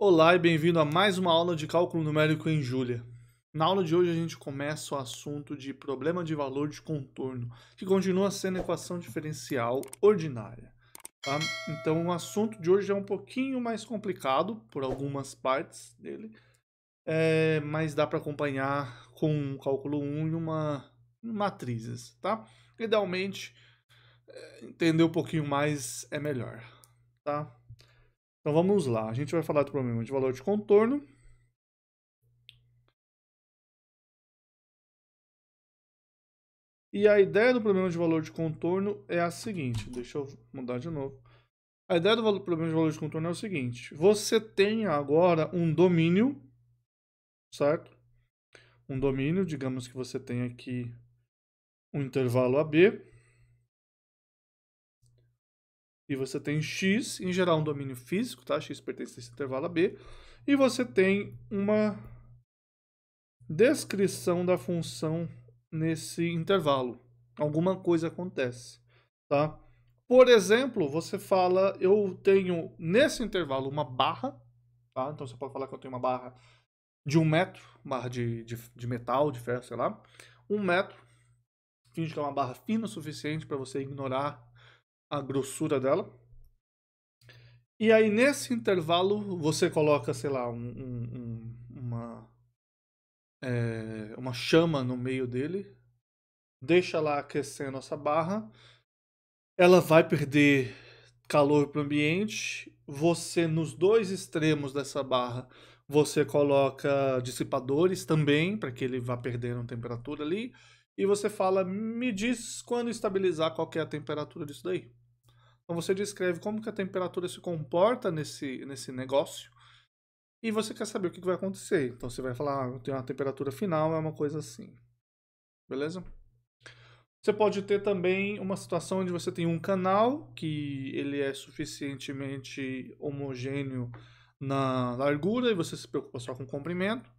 Olá e bem-vindo a mais uma aula de cálculo numérico em Júlia. Na aula de hoje a gente começa o assunto de problema de valor de contorno, que continua sendo equação diferencial ordinária. Tá? Então o assunto de hoje é um pouquinho mais complicado por algumas partes dele, é, mas dá para acompanhar com o cálculo 1 e uma matrizes, tá? Idealmente, é, entender um pouquinho mais é melhor, tá? Então vamos lá, a gente vai falar do problema de valor de contorno. E a ideia do problema de valor de contorno é a seguinte, deixa eu mudar de novo. A ideia do problema de valor de contorno é o seguinte, você tem agora um domínio, certo? Um domínio, digamos que você tem aqui um intervalo AB, e você tem x, em geral, um domínio físico, tá? x pertence a esse intervalo a b. E você tem uma descrição da função nesse intervalo. Alguma coisa acontece, tá? Por exemplo, você fala, eu tenho nesse intervalo uma barra, tá? Então você pode falar que eu tenho uma barra de um metro, barra de, de, de metal, de ferro, sei lá. Um metro, finge que é uma barra fina o suficiente para você ignorar a grossura dela. E aí, nesse intervalo, você coloca, sei lá, um, um, uma, é, uma chama no meio dele, deixa lá aquecer a nossa barra, ela vai perder calor para o ambiente, você nos dois extremos dessa barra você coloca dissipadores também, para que ele vá perdendo temperatura ali. E você fala, me diz quando estabilizar qual é a temperatura disso daí. Então você descreve como que a temperatura se comporta nesse, nesse negócio. E você quer saber o que, vai acontecer. Então você vai falar, ah, uma temperatura final, é uma coisa assim. Beleza? Você pode ter também uma situação onde você tem um canal que ele é suficientemente homogêneo na largura e você se preocupa só com o comprimento.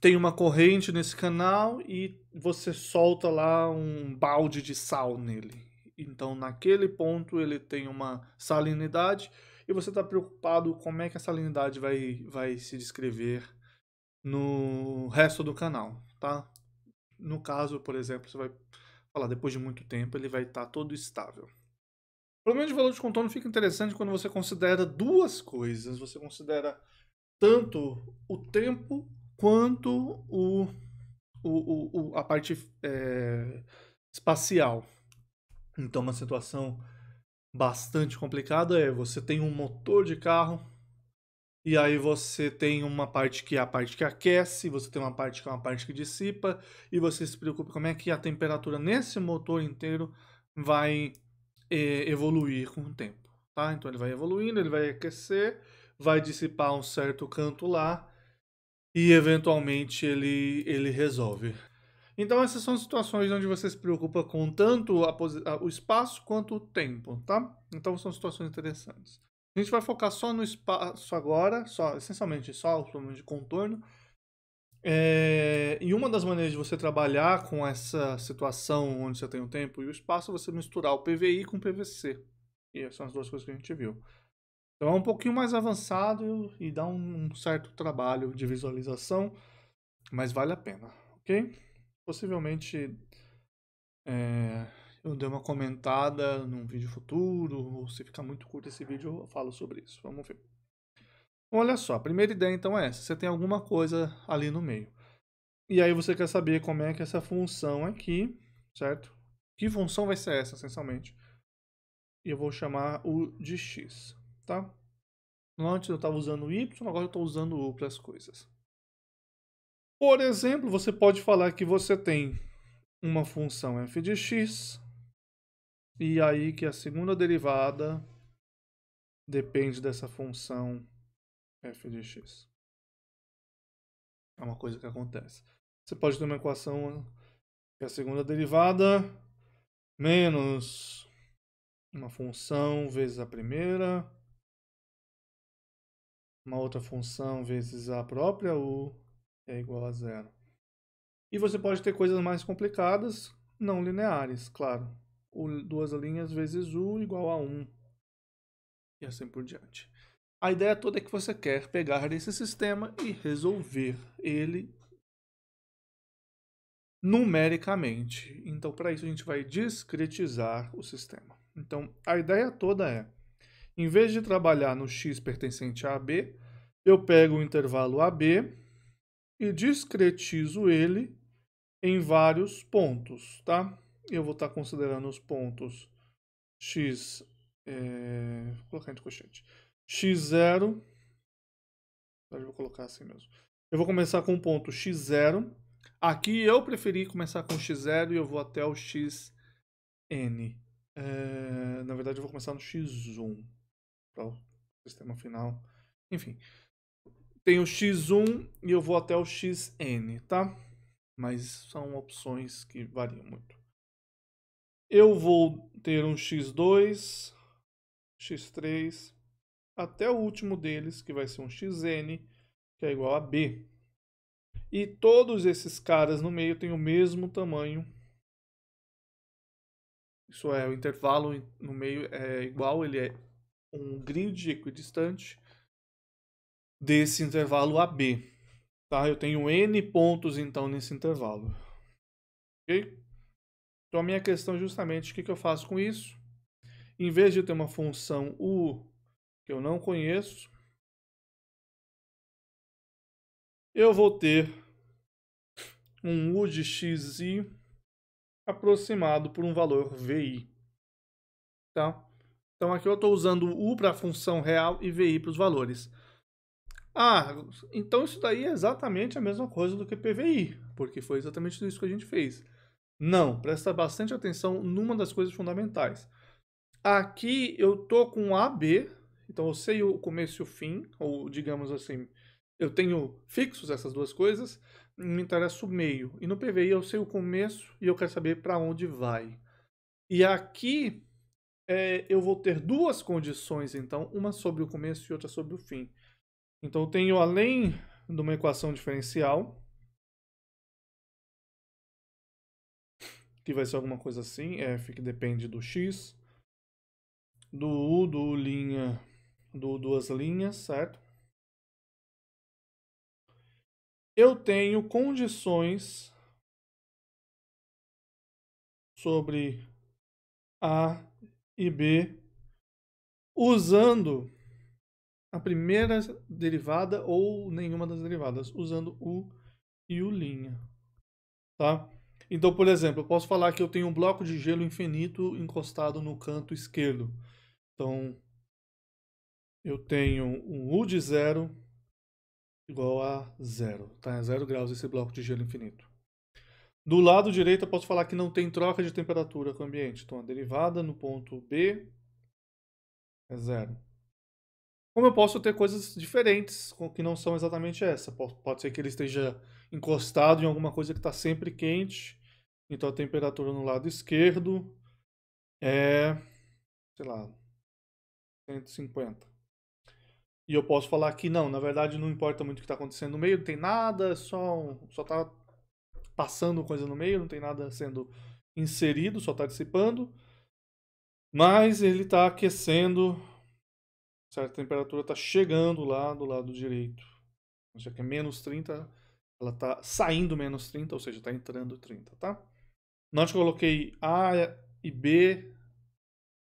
Tem uma corrente nesse canal e você solta lá um balde de sal nele. Então, naquele ponto, ele tem uma salinidade e você está preocupado como é que a salinidade vai, vai se descrever no resto do canal, tá? No caso, por exemplo, você vai falar depois de muito tempo, ele vai estar tá todo estável. O problema de valor de contorno fica interessante quando você considera duas coisas. Você considera tanto o tempo quanto o, o, o a parte é, espacial. Então, uma situação bastante complicada é você tem um motor de carro e aí você tem uma parte que é a parte que aquece, você tem uma parte que é uma parte que dissipa e você se preocupa como é que a temperatura nesse motor inteiro vai evoluir com o tempo, tá? Então ele vai evoluindo, ele vai aquecer, vai dissipar um certo canto lá e eventualmente ele, ele resolve. Então essas são situações onde você se preocupa com tanto a, o espaço quanto o tempo, tá? Então são situações interessantes. A gente vai focar só no espaço agora, só essencialmente só o problema de contorno, é, e uma das maneiras de você trabalhar com essa situação onde você tem o tempo e o espaço é você misturar o PVI com o PVC. E são as duas coisas que a gente viu. Então é um pouquinho mais avançado e dá um, certo trabalho de visualização, mas vale a pena, ok? Possivelmente é, eu dei uma comentada num vídeo futuro, ou se ficar muito curto esse vídeo, eu falo sobre isso. Vamos ver. Olha só, a primeira ideia então é essa: você tem alguma coisa ali no meio. E aí você quer saber como é que essa função aqui, certo? Que função vai ser essa, essencialmente? E eu vou chamar o de x, tá? Antes eu estava usando o y, agora eu estou usando o para as coisas. Por exemplo, você pode falar que você tem uma função f de x, e aí que a segunda derivada depende dessa função f de x. É uma coisa que acontece. Você pode ter uma equação que é a segunda derivada menos uma função vezes a primeira, uma outra função vezes a própria u é igual a zero. E você pode ter coisas mais complicadas, não lineares, claro. duas linhas vezes u igual a 1. Um. E assim por diante. A ideia toda é que você quer pegar esse sistema e resolver ele numericamente. Então, para isso, a gente vai discretizar o sistema. Então, a ideia toda é, em vez de trabalhar no x pertencente a b, eu pego o intervalo AB e discretizo ele em vários pontos, tá? Eu vou estar tá considerando os pontos x, é, vou colocar entre coxete, x0. Eu vou colocar assim mesmo. Eu vou começar com o ponto x0. Aqui eu preferi começar com x0 e eu vou até o xn. É, na verdade, eu vou começar no x1 para o sistema final. Enfim, tenho x1 e eu vou até o xn, tá? Mas são opções que variam muito. Eu vou ter um x2, x3, até o último deles, que vai ser um xn, que é igual a b. E todos esses caras no meio têm o mesmo tamanho. Isso é, o intervalo no meio é igual, ele é um grid equidistante desse intervalo AB. Tá? Eu tenho N pontos, então, nesse intervalo. Ok? Então, a minha questão é justamente o que, que eu faço com isso. Em vez de eu ter uma função U que eu não conheço, eu vou ter um U de XI aproximado por um valor VI. Tá? Então aqui eu estou usando U para a função real e VI para os valores. Ah, então isso daí é exatamente a mesma coisa do que PVI, porque foi exatamente isso que a gente fez. Não, presta bastante atenção numa das coisas fundamentais. Aqui eu estou com AB, então eu sei o começo e o fim, ou digamos assim, eu tenho fixos essas duas coisas, me interessa o meio. E no PVI eu sei o começo e eu quero saber para onde vai. E aqui é, eu vou ter duas condições, então, uma sobre o começo e outra sobre o fim. Então eu tenho, além de uma equação diferencial, que vai ser alguma coisa assim, f que depende do x, do u, do linha do duas linhas, certo? Eu tenho condições sobre A e B usando a primeira derivada ou nenhuma das derivadas, usando o e o linha, tá? Então, por exemplo, eu posso falar que eu tenho um bloco de gelo infinito encostado no canto esquerdo. Então, eu tenho um U de zero igual a zero. Está em é zero graus esse bloco de gelo infinito. Do lado direito, eu posso falar que não tem troca de temperatura com o ambiente. Então, a derivada no ponto B é zero. Como eu posso ter coisas diferentes que não são exatamente essa. Pode ser que ele esteja encostado em alguma coisa que está sempre quente. Então, a temperatura no lado esquerdo é, sei lá, 150. E eu posso falar que não, na verdade não importa muito o que está acontecendo no meio, não tem nada, é só só tá passando coisa no meio, não tem nada sendo inserido, só está dissipando. Mas ele está aquecendo, certa temperatura está chegando lá do lado direito. Já que é menos 30, ela está saindo menos 30, ou seja, está entrando 30, tá? Note que eu coloquei A e B,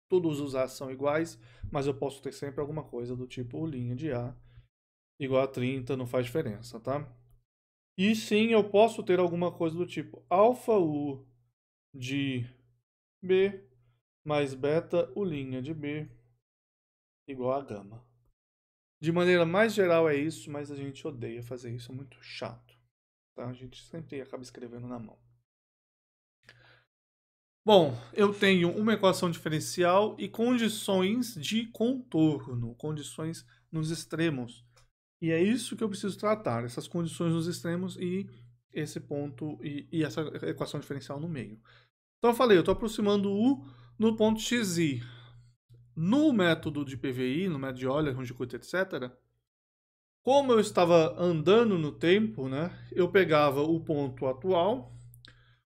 todos os A são iguais, mas eu posso ter sempre alguma coisa do tipo linha de A igual a 30, não faz diferença, tá? E sim, eu posso ter alguma coisa do tipo alfa U de B mais beta U linha de B igual a gama. De maneira mais geral é isso, mas a gente odeia fazer isso, é muito chato. Tá? A gente sempre acaba escrevendo na mão. Bom, eu tenho uma equação diferencial e condições de contorno, condições nos extremos. E é isso que eu preciso tratar, essas condições nos extremos e esse ponto e, e essa equação diferencial no meio. Então eu falei, eu estou aproximando U no ponto xi. No método de PVI, no método de Euler, Runge-Kutta, etc., como eu estava andando no tempo, né, eu pegava o ponto atual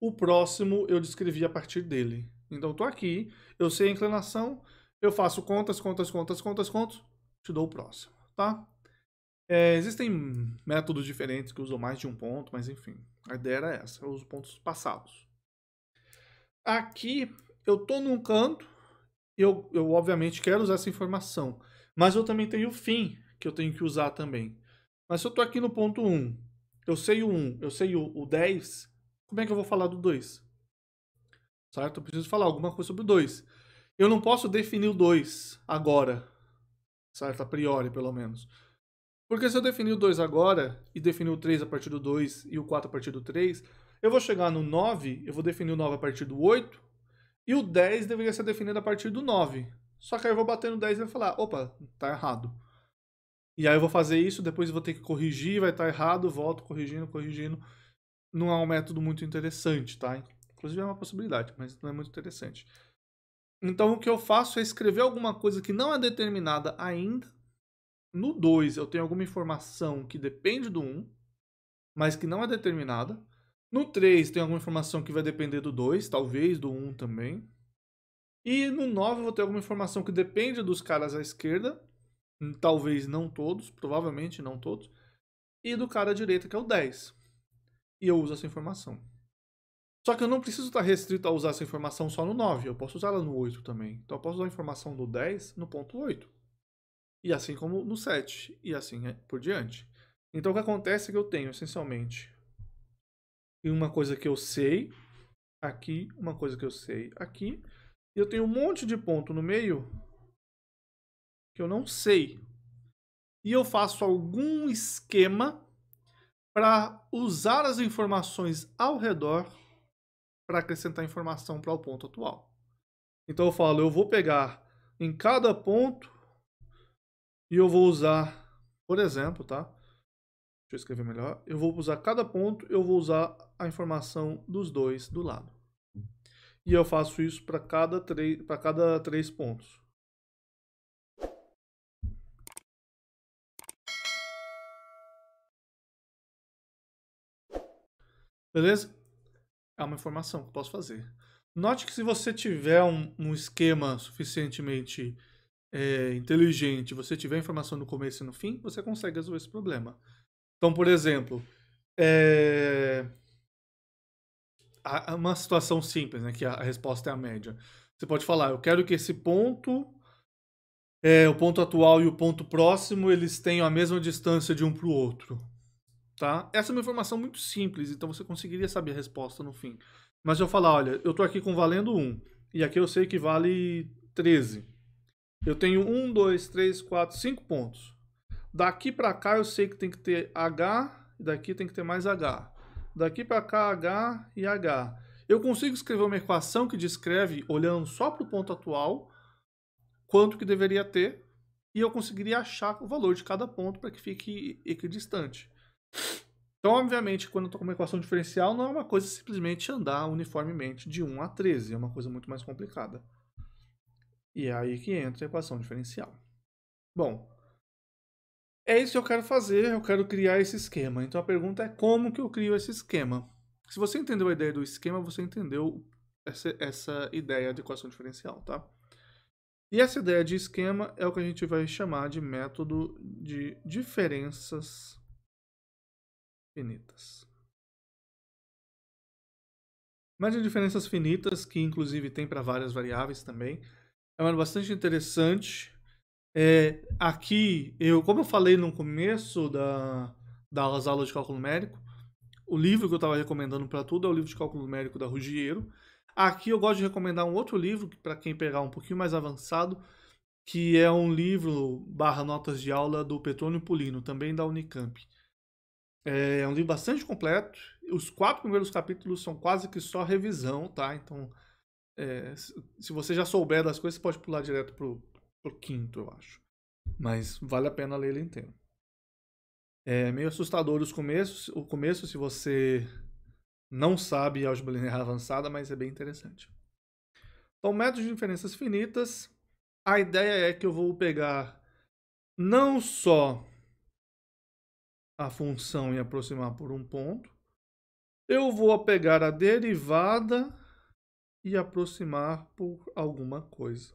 o próximo eu descrevi a partir dele. Então estou tô aqui, eu sei a inclinação, eu faço contas, contas, contas, contas, contas, te dou o próximo, tá? É, existem métodos diferentes que usam mais de um ponto, mas enfim, a ideia era essa, eu uso pontos passados. Aqui, eu tô num canto, eu, eu obviamente quero usar essa informação, mas eu também tenho o fim, que eu tenho que usar também. Mas se eu tô aqui no ponto 1, eu sei o 1, eu sei o, o 10, como é que eu vou falar do 2? Certo? Eu preciso falar alguma coisa sobre o 2. Eu não posso definir o 2 agora, certo? A priori, pelo menos. Porque se eu definir o 2 agora e definir o 3 a partir do 2 e o 4 a partir do 3, eu vou chegar no 9, eu vou definir o 9 a partir do 8 e o 10 deveria ser definido a partir do 9. Só que aí eu vou bater no 10 e vou falar, opa, tá errado. E aí eu vou fazer isso, depois eu vou ter que corrigir, vai estar tá errado, volto corrigindo, corrigindo não é um método muito interessante, tá? Inclusive é uma possibilidade, mas não é muito interessante. Então o que eu faço é escrever alguma coisa que não é determinada ainda. No 2 eu tenho alguma informação que depende do 1, um, mas que não é determinada. No 3 tem alguma informação que vai depender do 2, talvez do 1 um também. E no 9 eu vou ter alguma informação que depende dos caras à esquerda, hum, talvez não todos, provavelmente não todos, e do cara à direita que é o 10 e eu uso essa informação. Só que eu não preciso estar restrito a usar essa informação só no 9, eu posso usar ela no 8 também. Então eu posso usar a informação do 10 no ponto 8. E assim como no 7, e assim é, por diante. Então o que acontece é que eu tenho essencialmente uma coisa que eu sei aqui, uma coisa que eu sei aqui, e eu tenho um monte de ponto no meio que eu não sei. E eu faço algum esquema para usar as informações ao redor para acrescentar informação para o ponto atual. Então eu falo, eu vou pegar em cada ponto e eu vou usar, por exemplo, tá? Deixa eu escrever melhor. Eu vou usar cada ponto, eu vou usar a informação dos dois do lado. E eu faço isso para cada, para cada três pontos. Beleza? É uma informação que eu posso fazer. Note que se você tiver um, um esquema suficientemente é, inteligente, você tiver informação no começo e no fim, você consegue resolver esse problema. Então, por exemplo, é... uma situação simples, né, que a resposta é a média. Você pode falar, eu quero que esse ponto, é, o ponto atual e o ponto próximo, eles tenham a mesma distância de um para o outro tá? Essa é uma informação muito simples, então você conseguiria saber a resposta no fim. Mas eu falar, olha, eu estou aqui com valendo 1, e aqui eu sei que vale 13. Eu tenho 1, 2, 3, 4, 5 pontos. Daqui para cá eu sei que tem que ter H, daqui tem que ter mais H. Daqui para cá H e H. Eu consigo escrever uma equação que descreve, olhando só para o ponto atual, quanto que deveria ter, e eu conseguiria achar o valor de cada ponto para que fique equidistante. Então, obviamente, quando eu estou com uma equação diferencial, não é uma coisa simplesmente andar uniformemente de 1 a 13, é uma coisa muito mais complicada. E é aí que entra a equação diferencial. Bom, é isso que eu quero fazer, eu quero criar esse esquema. Então a pergunta é como que eu crio esse esquema? Se você entendeu a ideia do esquema, você entendeu essa, essa ideia de equação diferencial, tá? E essa ideia de esquema é o que a gente vai chamar de método de diferenças finitas. Média de diferenças finitas, que inclusive tem para várias variáveis também, é uma bastante interessante. É, aqui, eu, como eu falei no começo da, das aulas de cálculo numérico, o livro que eu estava recomendando para tudo é o livro de cálculo numérico da Ruggiero. Aqui eu gosto de recomendar um outro livro para quem pegar um pouquinho mais avançado, que é um livro barra notas de aula do Petrônio Pulino, também da Unicamp. É, é um livro bastante completo. Os quatro primeiros capítulos são quase que só revisão, tá? Então, é, se você já souber das coisas, você pode pular direto pro, pro quinto, eu acho. Mas vale a pena ler ele inteiro. É meio assustador os começos, o começo se você não sabe álgebra linear avançada, mas é bem interessante. Então, métodos de diferenças finitas. A ideia é que eu vou pegar não só a função e aproximar por um ponto. Eu vou pegar a derivada e aproximar por alguma coisa.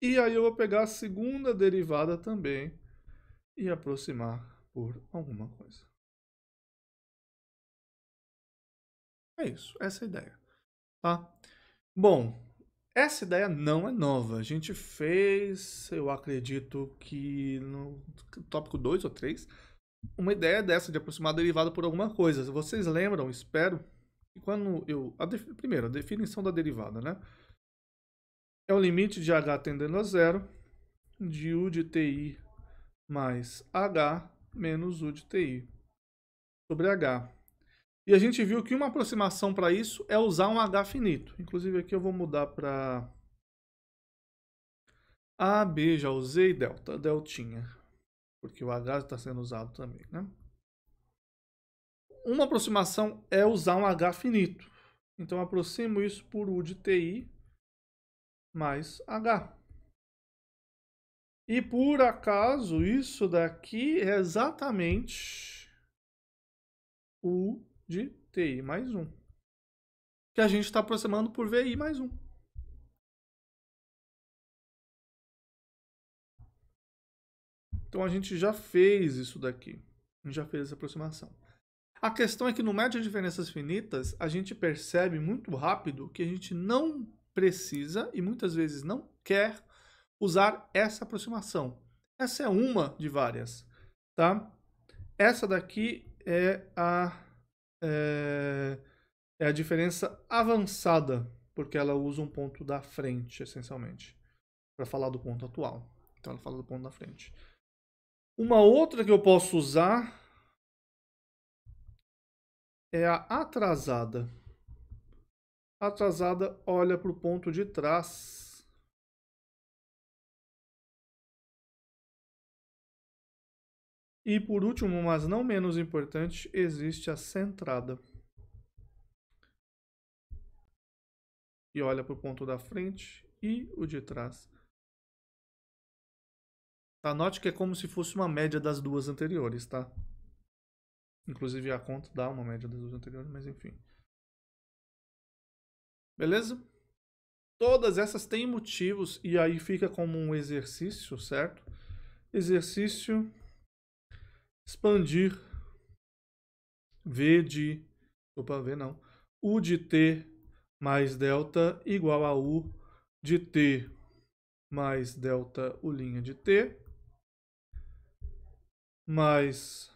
E aí eu vou pegar a segunda derivada também e aproximar por alguma coisa. É isso, essa é a ideia, tá? Bom, essa ideia não é nova. A gente fez, eu acredito que no tópico 2 ou 3, uma ideia dessa de aproximar derivada por alguma coisa. Vocês lembram, espero, que quando eu. A def, primeiro, a definição da derivada, né? É o limite de h tendendo a zero de u de ti mais h menos u de ti sobre h. E a gente viu que uma aproximação para isso é usar um H finito. Inclusive aqui eu vou mudar para A, B, já usei, delta, deltinha. Porque o H está sendo usado também, né? Uma aproximação é usar um H finito. Então eu aproximo isso por U de TI mais H. E por acaso isso daqui é exatamente u de TI mais 1. Que a gente está aproximando por VI mais 1. Então a gente já fez isso daqui. A gente já fez essa aproximação. A questão é que no médio de diferenças finitas, a gente percebe muito rápido que a gente não precisa e muitas vezes não quer usar essa aproximação. Essa é uma de várias, tá? Essa daqui é a é, é a diferença avançada, porque ela usa um ponto da frente, essencialmente, para falar do ponto atual. Então ela fala do ponto da frente. Uma outra que eu posso usar é a atrasada. A atrasada olha para o ponto de trás E por último, mas não menos importante, existe a centrada. E olha para o ponto da frente e o de trás. Tá? Note que é como se fosse uma média das duas anteriores, tá? Inclusive a conta dá uma média das duas anteriores, mas enfim. Beleza? Todas essas têm motivos e aí fica como um exercício, certo? Exercício expandir V de, opa, V não, U de T mais delta igual a U de T mais delta U linha de T mais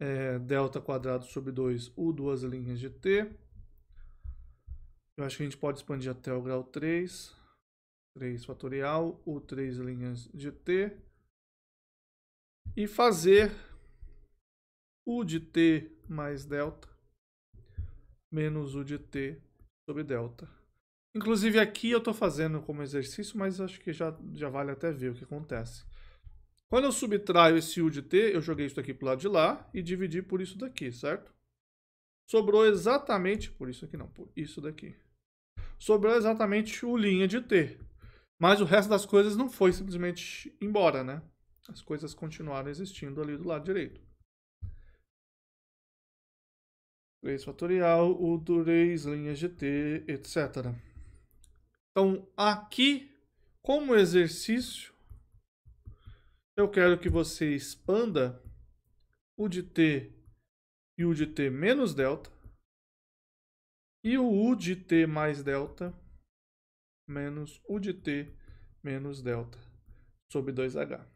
é, delta quadrado sobre 2 U duas linhas de T. Eu acho que a gente pode expandir até o grau 3. 3 fatorial, U três linhas de T. E fazer U de t mais delta menos U de t sobre delta. Inclusive aqui eu estou fazendo como exercício, mas acho que já, já vale até ver o que acontece. Quando eu subtraio esse U de t, eu joguei isso daqui para o lado de lá e dividi por isso daqui, certo? Sobrou exatamente, por isso aqui não, por isso daqui. Sobrou exatamente o linha de t. Mas o resto das coisas não foi simplesmente embora, né? As coisas continuaram existindo ali do lado direito. 3 fatorial, o 3 linha GT, etc. Então, aqui, como exercício, eu quero que você expanda o de t e o de t menos delta e o u de t mais delta menos o de t menos delta sobre 2h.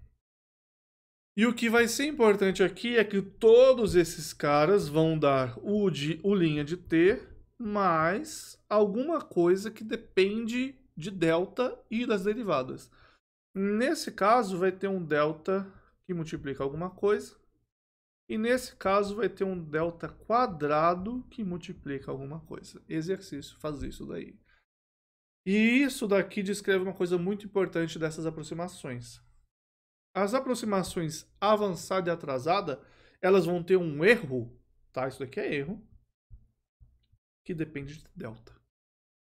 E o que vai ser importante aqui é que todos esses caras vão dar o, de, o linha de T mais alguma coisa que depende de delta e das derivadas. Nesse caso, vai ter um delta que multiplica alguma coisa. E nesse caso, vai ter um delta quadrado que multiplica alguma coisa. Exercício, faz isso daí. E isso daqui descreve uma coisa muito importante dessas aproximações as aproximações avançada e atrasada, elas vão ter um erro, tá? Isso aqui é erro, que depende de delta.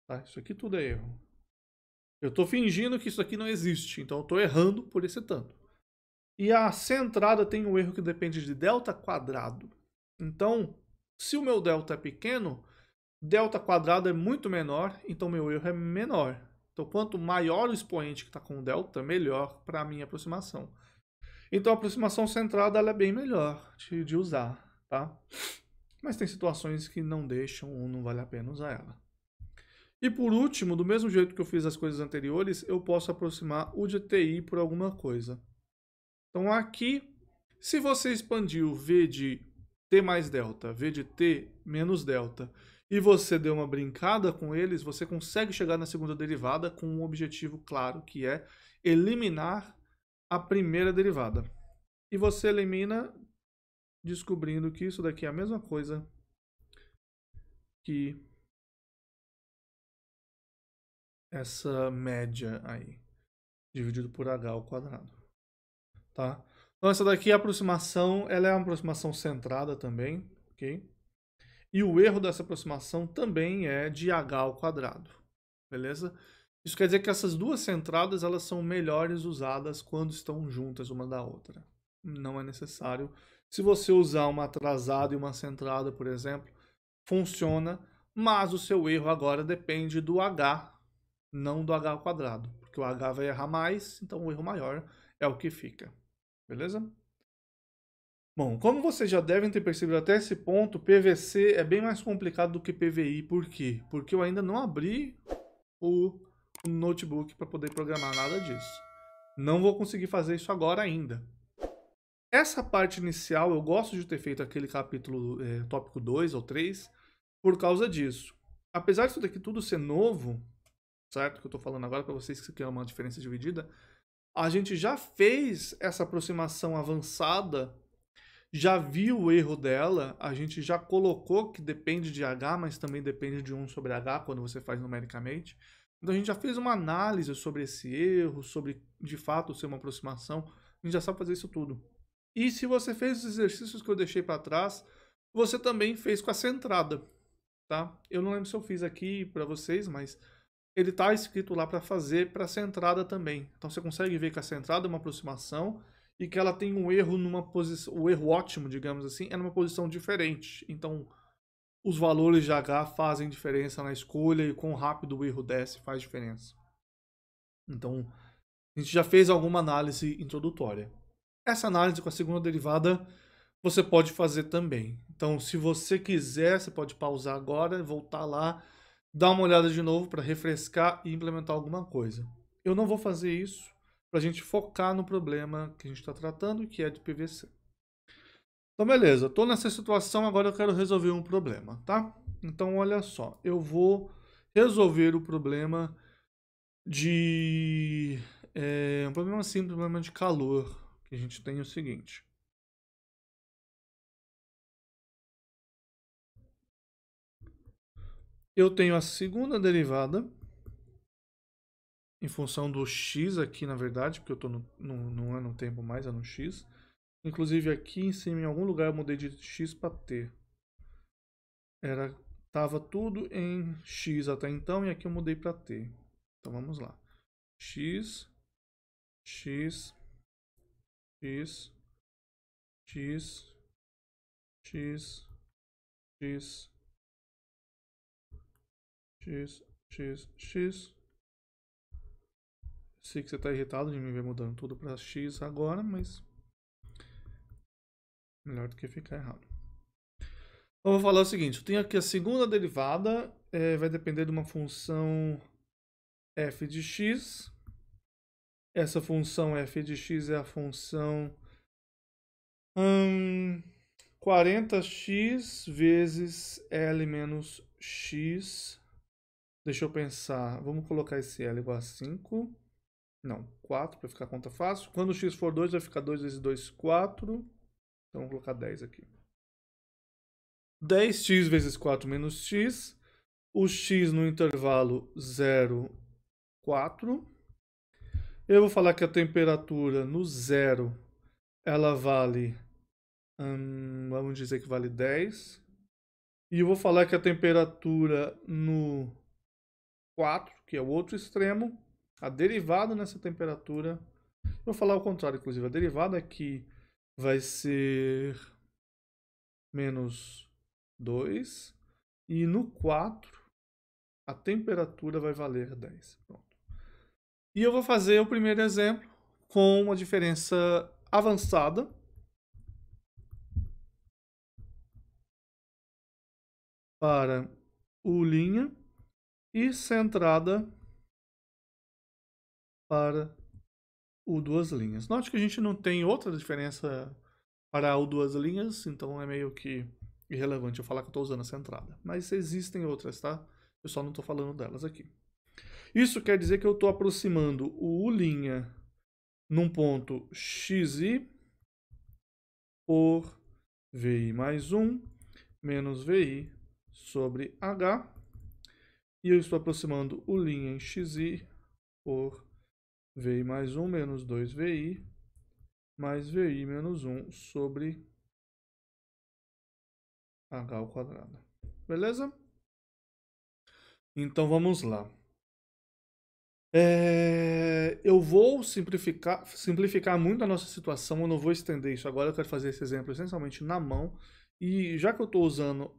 Tá? Isso aqui tudo é erro. Eu estou fingindo que isso aqui não existe, então eu estou errando por esse tanto. E a centrada tem um erro que depende de delta quadrado. Então, se o meu delta é pequeno, delta quadrado é muito menor, então meu erro é menor. Então, quanto maior o expoente que está com delta, melhor para a minha aproximação. Então, a aproximação centrada é bem melhor de, de usar, tá? Mas tem situações que não deixam ou não vale a pena usar ela. E por último, do mesmo jeito que eu fiz as coisas anteriores, eu posso aproximar o de TI por alguma coisa. Então aqui, se você expandir o V de T mais delta, V de T menos delta, e você deu uma brincada com eles, você consegue chegar na segunda derivada com um objetivo claro, que é eliminar a primeira derivada. E você elimina descobrindo que isso daqui é a mesma coisa que essa média aí, dividido por h ao quadrado. Tá? Então essa daqui a aproximação, ela é uma aproximação centrada também, OK? E o erro dessa aproximação também é de h ao quadrado, beleza? Isso quer dizer que essas duas centradas elas são melhores usadas quando estão juntas uma da outra. Não é necessário. Se você usar uma atrasada e uma centrada, por exemplo, funciona, mas o seu erro agora depende do h, não do h ao quadrado, porque o h vai errar mais, então o erro maior é o que fica. Beleza? Bom, como vocês já devem ter percebido até esse ponto, PVC é bem mais complicado do que PVI. Por quê? Porque eu ainda não abri o notebook para poder programar nada disso. Não vou conseguir fazer isso agora ainda. Essa parte inicial eu gosto de ter feito aquele capítulo é, tópico 2 ou 3 por causa disso. Apesar disso daqui tudo ser novo, certo? Que eu estou falando agora para vocês que é uma diferença dividida, a gente já fez essa aproximação avançada já viu o erro dela, a gente já colocou que depende de H, mas também depende de 1 sobre H quando você faz numericamente. Então a gente já fez uma análise sobre esse erro, sobre de fato ser uma aproximação, a gente já sabe fazer isso tudo. E se você fez os exercícios que eu deixei para trás, você também fez com a centrada, tá? Eu não lembro se eu fiz aqui para vocês, mas ele está escrito lá para fazer para a centrada também. Então você consegue ver que a centrada é uma aproximação e que ela tem um erro numa posição, o um erro ótimo, digamos assim, é numa posição diferente. Então, os valores de H fazem diferença na escolha e quão rápido o erro desce faz diferença. Então, a gente já fez alguma análise introdutória. Essa análise com a segunda derivada você pode fazer também. Então, se você quiser, você pode pausar agora, voltar lá, dar uma olhada de novo para refrescar e implementar alguma coisa. Eu não vou fazer isso, para a gente focar no problema que a gente está tratando, que é de PVC. Então, beleza, estou nessa situação, agora eu quero resolver um problema, tá? Então, olha só, eu vou resolver o problema de... É, um problema simples, um problema de calor, que a gente tem o seguinte. Eu tenho a segunda derivada em função do x aqui, na verdade, porque eu estou num ano tempo mais, ano é x. Inclusive aqui em cima, em algum lugar, eu mudei de x para t. Era, tava tudo em x até então e aqui eu mudei para t. Então vamos lá. x, x, x, x, x, x, x, x, Sei que você está irritado de me ver mudando tudo para X agora, mas. Melhor do que ficar errado. Então, eu vou falar o seguinte: eu tenho aqui a segunda derivada, é, vai depender de uma função f de x. Essa função f de x é a função hum, 40x vezes L menos x. Deixa eu pensar. Vamos colocar esse L igual a 5. Não, 4 para ficar a conta fácil. Quando o x for 2, vai ficar 2 vezes 2, 4. Então, vou colocar 10 aqui. 10x vezes 4 menos x. O x no intervalo 0, 4. Eu vou falar que a temperatura no zero ela vale, hum, vamos dizer que vale 10. E eu vou falar que a temperatura no 4, que é o outro extremo, a derivada nessa temperatura, vou falar o contrário, inclusive, a derivada aqui vai ser menos 2 e no 4 a temperatura vai valer 10. Pronto. E eu vou fazer o primeiro exemplo com uma diferença avançada. Para o linha e centrada para o duas linhas. Note que a gente não tem outra diferença para o duas linhas, então é meio que irrelevante eu falar que eu estou usando essa entrada. Mas existem outras, tá? Eu só não estou falando delas aqui. Isso quer dizer que eu estou aproximando o U' num ponto xi por vi mais 1 menos vi sobre h. E eu estou aproximando o linha em xi por VI mais 1 menos 2VI mais VI menos 1 sobre H ao quadrado. Beleza? Então vamos lá. É, eu vou simplificar, simplificar muito a nossa situação, eu não vou estender isso agora, eu quero fazer esse exemplo essencialmente na mão. E já que eu estou usando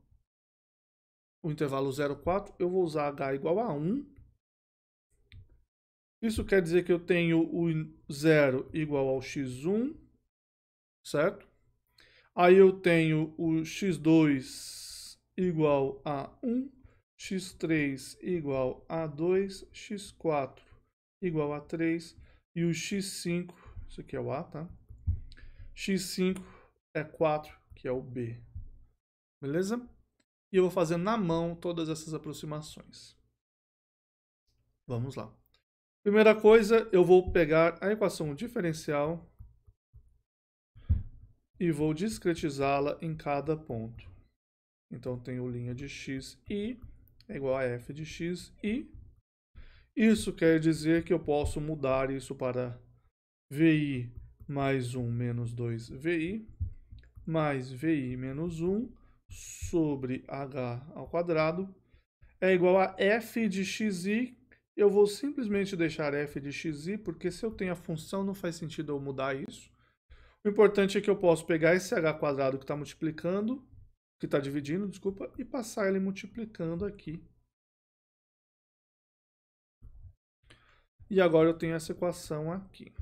o intervalo 0,4, eu vou usar h igual a 1 isso quer dizer que eu tenho o 0 igual ao x1, certo? Aí eu tenho o x2 igual a 1, x3 igual a 2, x4 igual a 3 e o x5, isso aqui é o A, tá? x5 é 4, que é o B. Beleza? E eu vou fazer na mão todas essas aproximações. Vamos lá. Primeira coisa, eu vou pegar a equação diferencial e vou discretizá-la em cada ponto. Então, tenho linha de x i é igual a f de x i. Isso quer dizer que eu posso mudar isso para vi mais 1 menos 2vi mais vi menos 1 sobre h ao quadrado é igual a f de xi, eu vou simplesmente deixar f de xi, porque se eu tenho a função, não faz sentido eu mudar isso. O importante é que eu posso pegar esse h quadrado que está multiplicando, que está dividindo, desculpa, e passar ele multiplicando aqui. E agora eu tenho essa equação aqui.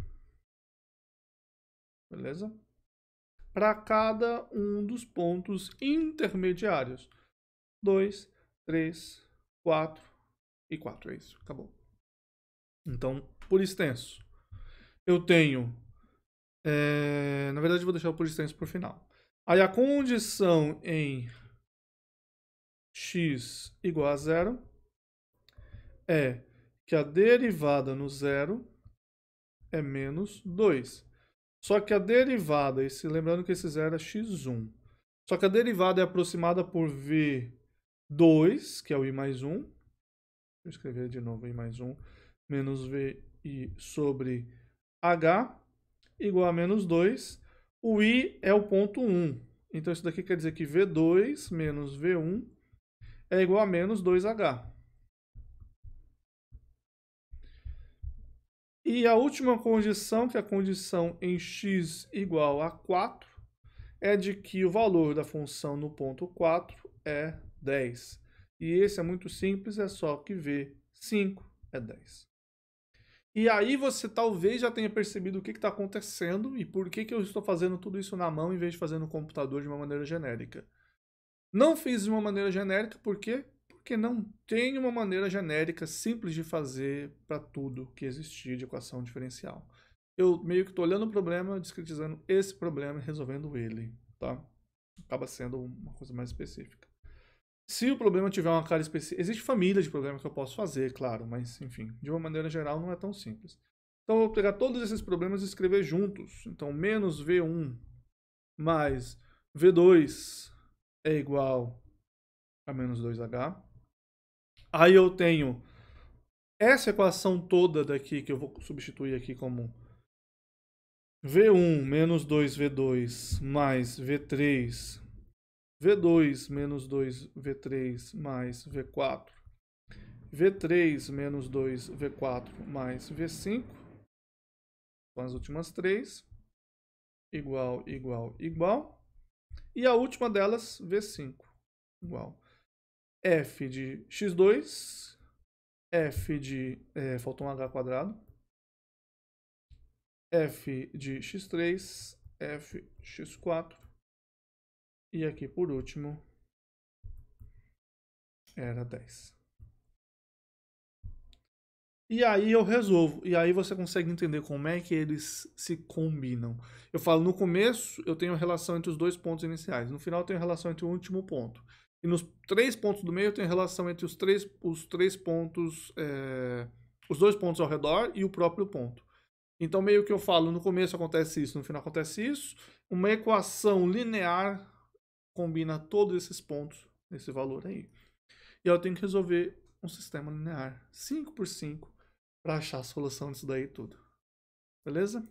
Beleza? Para cada um dos pontos intermediários. 2, 3, 4, e 4, é isso, acabou. Então, por extenso, eu tenho. É, na verdade, eu vou deixar o por extenso por final. Aí a condição em x igual a zero é que a derivada no zero é menos 2. Só que a derivada, esse lembrando que esse zero é x1. Só que a derivada é aproximada por v2, que é o i mais 1, Vou escrever de novo aí mais um, menos VI sobre H igual a menos 2. O I é o ponto 1. Então isso daqui quer dizer que V2 menos V1 é igual a menos 2H. E a última condição, que é a condição em x igual a 4, é de que o valor da função no ponto 4 é 10. E esse é muito simples, é só que V, 5 é 10. E aí você talvez já tenha percebido o que está acontecendo e por que, que eu estou fazendo tudo isso na mão em vez de fazer no computador de uma maneira genérica. Não fiz de uma maneira genérica, por quê? Porque não tem uma maneira genérica simples de fazer para tudo que existir de equação diferencial. Eu meio que estou olhando o problema, discretizando esse problema e resolvendo ele, tá? Acaba sendo uma coisa mais específica. Se o problema tiver uma cara específica, existe família de problemas que eu posso fazer, claro, mas enfim, de uma maneira geral não é tão simples. Então eu vou pegar todos esses problemas e escrever juntos. Então menos V1 mais V2 é igual a menos 2H. Aí eu tenho essa equação toda daqui, que eu vou substituir aqui como V1 menos 2V2 mais V3 V2 menos 2, V3 mais V4. V3 menos 2, V4 mais V5. Com as últimas três. Igual, igual, igual. E a última delas, V5. Igual. F de x2, f de... É, faltou um h quadrado. F de x3, f x4 e aqui por último era 10. E aí eu resolvo. E aí você consegue entender como é que eles se combinam. Eu falo, no começo eu tenho relação entre os dois pontos iniciais. No final eu tenho relação entre o último ponto. E nos três pontos do meio eu tenho relação entre os três, os três pontos... É, os dois pontos ao redor e o próprio ponto. Então meio que eu falo, no começo acontece isso, no final acontece isso. Uma equação linear combina todos esses pontos nesse valor aí. E eu tenho que resolver um sistema linear 5 por 5 para achar a solução disso daí tudo. Beleza?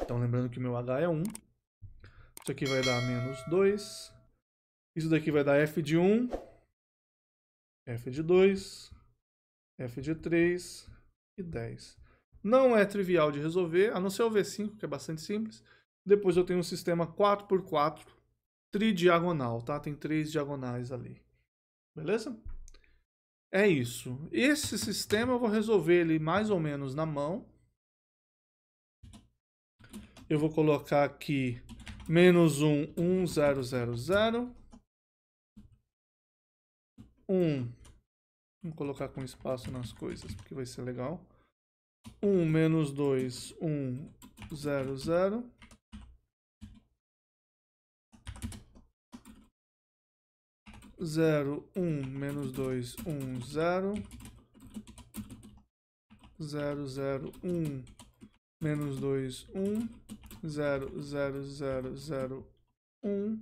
Então lembrando que meu h é 1. Isso aqui vai dar menos 2. Isso daqui vai dar f de 1, f de 2, f de 3 e 10. Não é trivial de resolver, a não ser o V5, que é bastante simples. Depois eu tenho um sistema 4 por 4 tridiagonal, tá? Tem três diagonais ali. Beleza? É isso. Esse sistema eu vou resolver ele mais ou menos na mão. Eu vou colocar aqui menos um, um, zero, zero, zero. Um. Vamos colocar com espaço nas coisas, porque vai ser legal. Um menos dois, um, zero, zero. 0, 1, menos 2, 1, 0. 0, 0, 1, menos 2, 1. 0, 0, 0, 0, 1.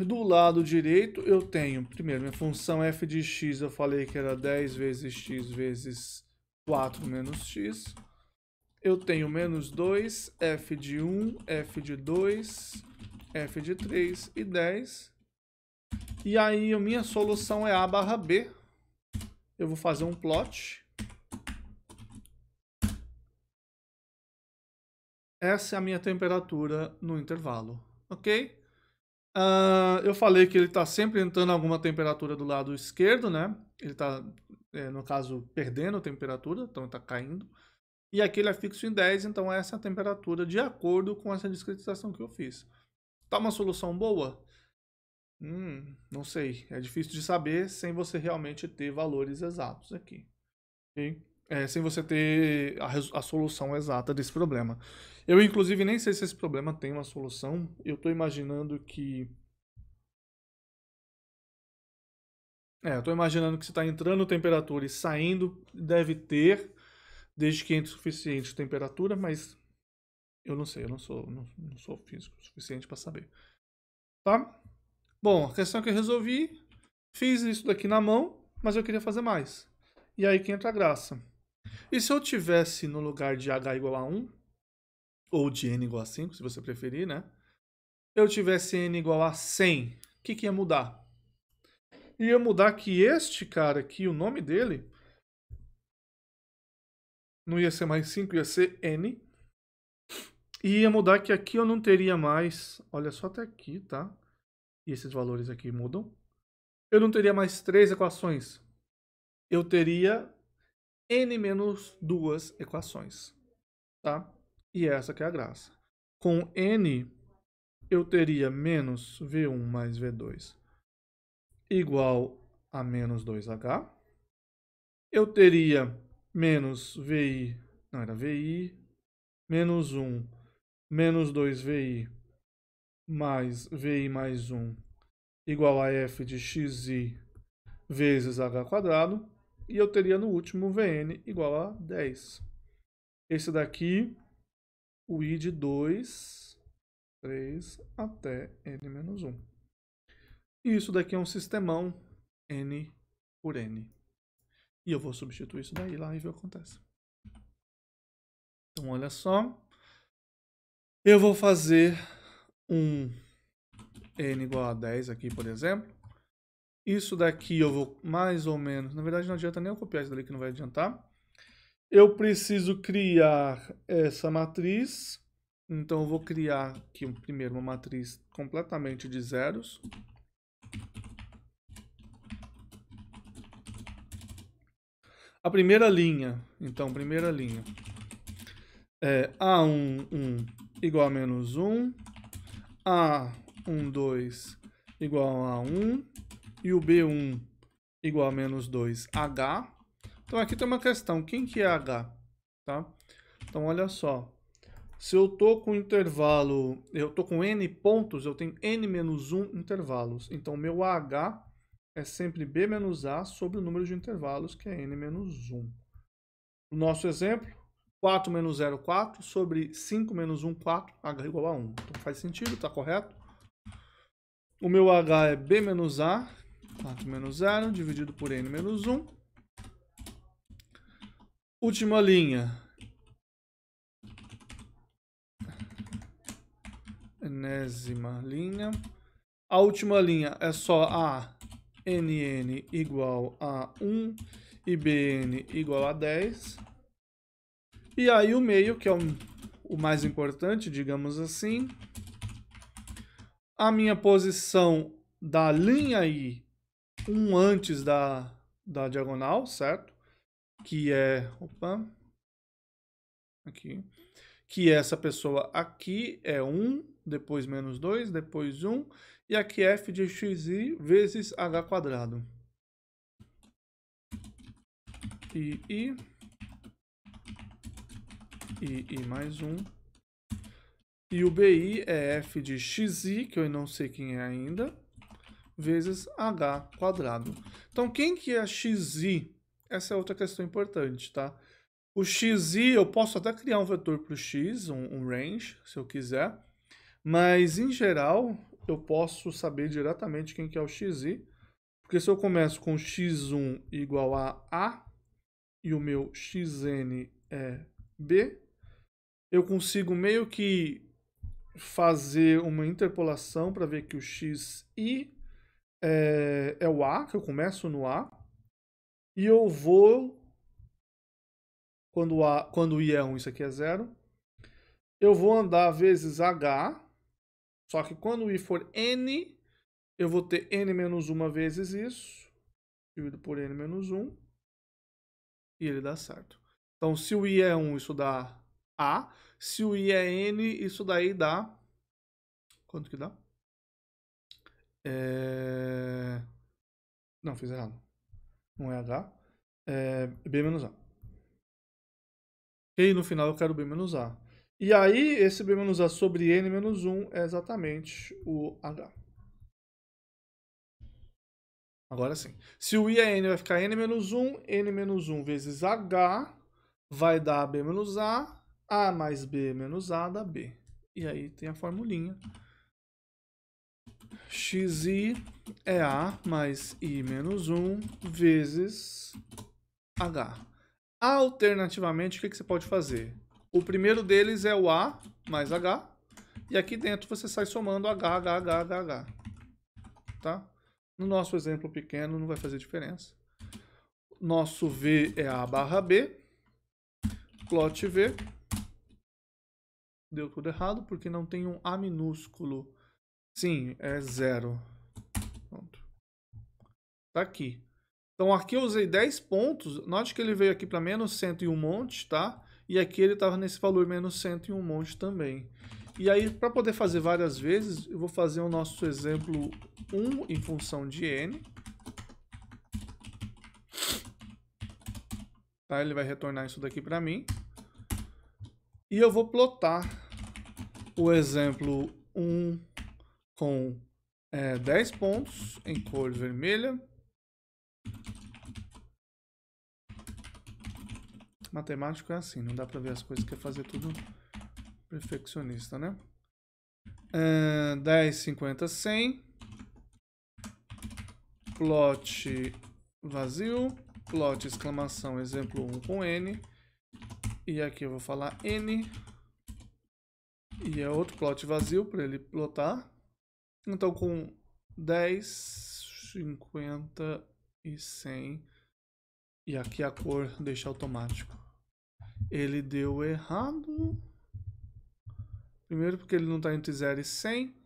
Do lado direito eu tenho, primeiro, minha função f de x, eu falei que era 10 vezes x vezes 4 menos x. Eu tenho menos 2, f de 1, f de 2, f de 3 e 10. E aí a minha solução é a barra b. Eu vou fazer um plot. Essa é a minha temperatura no intervalo, ok? Uh, eu falei que ele está sempre entrando alguma temperatura do lado esquerdo, né? Ele está, é, no caso, perdendo temperatura, então está caindo. E aqui ele é fixo em 10, então essa é a temperatura de acordo com essa discretização que eu fiz. Tá uma solução boa? Hum, não sei. É difícil de saber sem você realmente ter valores exatos aqui. Okay? É, sem você ter a, a, solução exata desse problema. Eu, inclusive, nem sei se esse problema tem uma solução. Eu estou imaginando que. É, eu estou imaginando que se está entrando temperatura e saindo, deve ter, desde que entre o suficiente temperatura, mas eu não sei, eu não sou, não, não sou físico o suficiente para saber. Tá? Bom, a questão que eu resolvi, fiz isso daqui na mão, mas eu queria fazer mais. E aí que entra a graça. E se eu tivesse no lugar de h igual a 1, ou de n igual a 5, se você preferir, né? Eu tivesse n igual a 100, o que, que ia mudar? Ia mudar que este cara aqui, o nome dele, não ia ser mais 5, ia ser n, e ia mudar que aqui eu não teria mais, olha só até aqui, tá? E esses valores aqui mudam. Eu não teria mais três equações. Eu teria n menos duas equações, tá? E essa que é a graça. Com n, eu teria menos v1 mais v2 igual a menos 2h. Eu teria menos vi, não era vi, menos 1 menos 2VI mais VI mais 1 igual a f de xi vezes h quadrado, e eu teria no último Vn igual a 10. Esse daqui, o i de 2, 3 até n menos 1. E Isso daqui é um sistemão n por n. E eu vou substituir isso daí lá e ver o que acontece. Então, olha só. Eu vou fazer um n igual a 10 aqui, por exemplo. Isso daqui eu vou mais ou menos... Na verdade, não adianta nem eu copiar isso dali que não vai adiantar. Eu preciso criar essa matriz. Então, eu vou criar aqui primeiro uma matriz completamente de zeros. A primeira linha, então, primeira linha é A1, 1 igual a menos 1, A12 igual a 1 e o B1 igual a menos 2H. Então aqui tem uma questão, quem que é H? Tá? Então olha só, se eu estou com intervalo, eu estou com n pontos, eu tenho n menos 1 intervalos. Então meu H é sempre B menos A sobre o número de intervalos, que é n menos 1. No nosso exemplo, 4 menos 0, 4, sobre 5 menos 1, 4, h igual a 1. Então faz sentido, está correto? O meu h é b menos a, 4 menos 0, dividido por n menos 1. Última linha. Enésima linha. A última linha é só a nn igual a 1 e bn igual a 10. E aí o meio, que é o, o mais importante, digamos assim. A minha posição da linha I, um antes da, da diagonal, certo? Que é... Opa! Aqui. Que essa pessoa aqui é 1, depois menos 2, depois 1. E aqui é f de xi vezes h quadrado. E, e I, I mais um. E o BI é f de xi, que eu não sei quem é ainda, vezes h quadrado. Então, quem que é xi? Essa é outra questão importante, tá? O xi, eu posso até criar um vetor para o x, um, um range, se eu quiser. Mas, em geral, eu posso saber diretamente quem que é o xi. Porque se eu começo com x1 igual a a, e o meu xn é b, eu consigo meio que fazer uma interpolação para ver que o xi é, é o A, que eu começo no A, e eu vou, quando, a, quando o I é 1, isso aqui é zero eu vou andar vezes H, só que quando o I for N, eu vou ter N menos 1 vezes isso, dividido por N menos 1, e ele dá certo. Então, se o I é 1, isso dá a. Se o I é N, isso daí dá. Quanto que dá? É... Não, fiz errado. Não é H. É B menos A. E no final eu quero B menos A. E aí, esse B menos A sobre N menos 1 é exatamente o H. Agora sim. Se o I é N, vai ficar N menos 1. N menos 1 vezes H vai dar B menos A. A mais B menos A dá B. E aí tem a formulinha. xi é A mais I menos 1 vezes H. Alternativamente, o que, que você pode fazer? O primeiro deles é o A mais H. E aqui dentro você sai somando H, H, H, H, H. Tá? No nosso exemplo pequeno não vai fazer diferença. Nosso V é A barra B. Plot V deu tudo errado porque não tem um A minúsculo. Sim, é zero. Pronto. Tá aqui. Então aqui eu usei 10 pontos. Note que ele veio aqui para menos 101 monte, tá? E aqui ele estava nesse valor menos 101 monte também. E aí, para poder fazer várias vezes, eu vou fazer o nosso exemplo 1 em função de n. Tá? Ele vai retornar isso daqui para mim. E eu vou plotar o exemplo 1 com é, 10 pontos em cor vermelha. Matemático é assim, não dá para ver as coisas, quer fazer tudo perfeccionista, né? É, 10, 50, 100. Plot vazio. Plot exclamação exemplo 1 com N. E aqui eu vou falar N. E é outro plot vazio para ele plotar. Então com 10, 50 e 100. E aqui a cor deixa automático. Ele deu errado. Primeiro porque ele não está entre 0 e 100.